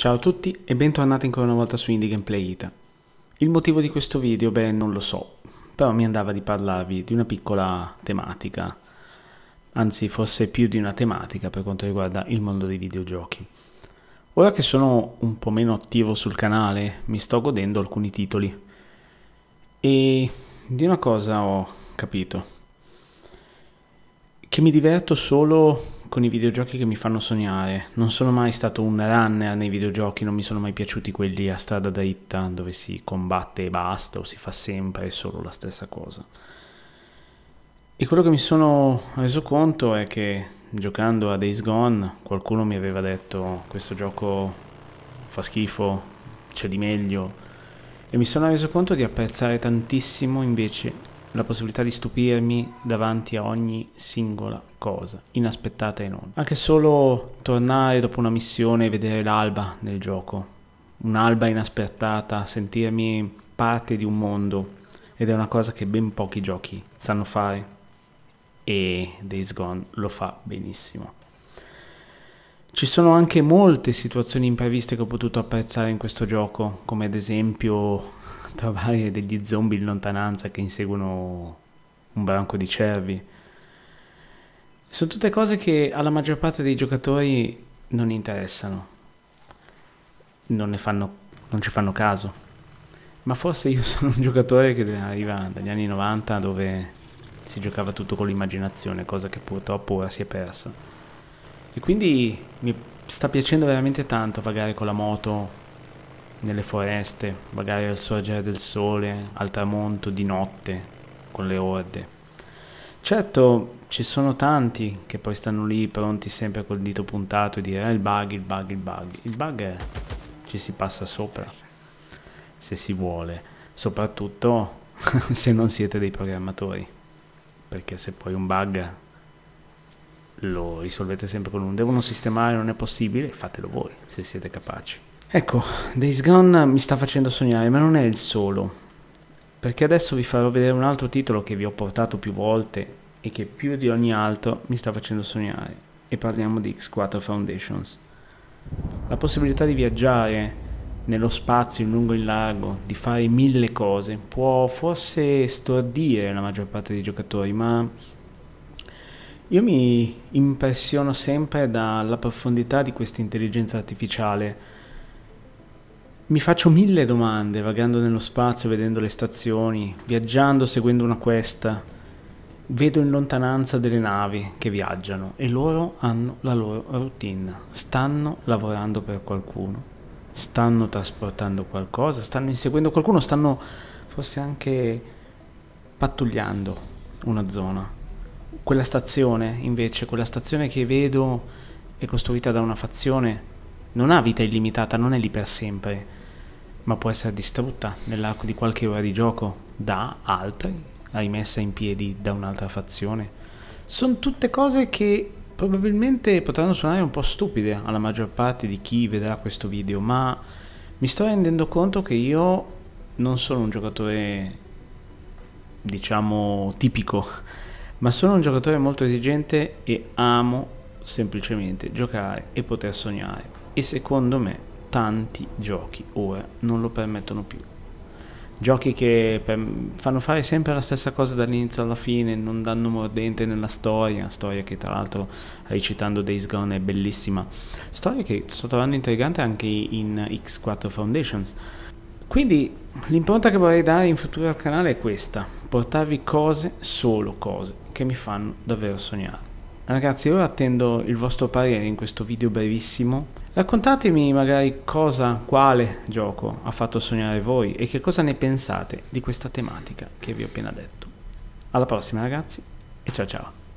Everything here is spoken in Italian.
Ciao a tutti e bentornati ancora una volta su Indie Gameplay Ita. Il motivo di questo video, beh, non lo so, però mi andava di parlarvi di una piccola tematica, anzi forse più di una tematica per quanto riguarda il mondo dei videogiochi. Ora che sono un po' meno attivo sul canale, mi sto godendo alcuni titoli e di una cosa ho capito, che mi diverto solo con i videogiochi che mi fanno sognare. Non sono mai stato un runner nei videogiochi, non mi sono mai piaciuti quelli a strada dritta dove si combatte e basta o si fa sempre solo la stessa cosa. E quello che mi sono reso conto è che giocando a Days Gone qualcuno mi aveva detto questo gioco fa schifo, c'è di meglio e mi sono reso conto di apprezzare tantissimo invece la possibilità di stupirmi davanti a ogni singola cosa, inaspettata e non. Anche solo tornare dopo una missione e vedere l'alba nel gioco, un'alba inaspettata, sentirmi parte di un mondo ed è una cosa che ben pochi giochi sanno fare e Days Gone lo fa benissimo. Ci sono anche molte situazioni impreviste che ho potuto apprezzare in questo gioco, come ad esempio trovare degli zombie in lontananza che inseguono un branco di cervi. Sono tutte cose che alla maggior parte dei giocatori non interessano, non, fanno, non ci fanno caso. Ma forse io sono un giocatore che arriva dagli anni 90 dove si giocava tutto con l'immaginazione, cosa che purtroppo ora si è persa. E quindi mi sta piacendo veramente tanto vagare con la moto nelle foreste, magari al sorgere del sole, al tramonto di notte, con le orde. Certo, ci sono tanti che poi stanno lì pronti sempre col dito puntato e dire eh, il bug, il bug, il bug. Il bug è... ci si passa sopra, se si vuole, soprattutto se non siete dei programmatori, perché se poi un bug lo risolvete sempre con un devono sistemare, non è possibile, fatelo voi se siete capaci. Ecco, Days Gone mi sta facendo sognare, ma non è il solo. Perché adesso vi farò vedere un altro titolo che vi ho portato più volte e che più di ogni altro mi sta facendo sognare. E parliamo di X4 Foundations. La possibilità di viaggiare nello spazio, in lungo e in largo, di fare mille cose, può forse stordire la maggior parte dei giocatori, ma io mi impressiono sempre dalla profondità di questa intelligenza artificiale mi faccio mille domande vagando nello spazio, vedendo le stazioni, viaggiando, seguendo una questa. Vedo in lontananza delle navi che viaggiano e loro hanno la loro routine. Stanno lavorando per qualcuno, stanno trasportando qualcosa, stanno inseguendo qualcuno, stanno forse anche pattugliando una zona. Quella stazione, invece, quella stazione che vedo è costruita da una fazione non ha vita illimitata, non è lì per sempre ma può essere distrutta nell'arco di qualche ora di gioco da altri, rimessa in piedi da un'altra fazione. Sono tutte cose che probabilmente potranno suonare un po' stupide alla maggior parte di chi vedrà questo video, ma mi sto rendendo conto che io non sono un giocatore diciamo tipico, ma sono un giocatore molto esigente e amo semplicemente giocare e poter sognare. E secondo me tanti giochi ora non lo permettono più giochi che per, fanno fare sempre la stessa cosa dall'inizio alla fine, non danno mordente nella storia, storia che tra l'altro recitando Days Gone è bellissima, storia che sto trovando intrigante anche in X4 Foundations. Quindi l'impronta che vorrei dare in futuro al canale è questa, portarvi cose, solo cose, che mi fanno davvero sognare. Ah, ragazzi, ora attendo il vostro parere in questo video brevissimo. Raccontatemi magari cosa, quale gioco ha fatto sognare voi e che cosa ne pensate di questa tematica che vi ho appena detto. Alla prossima ragazzi e ciao ciao!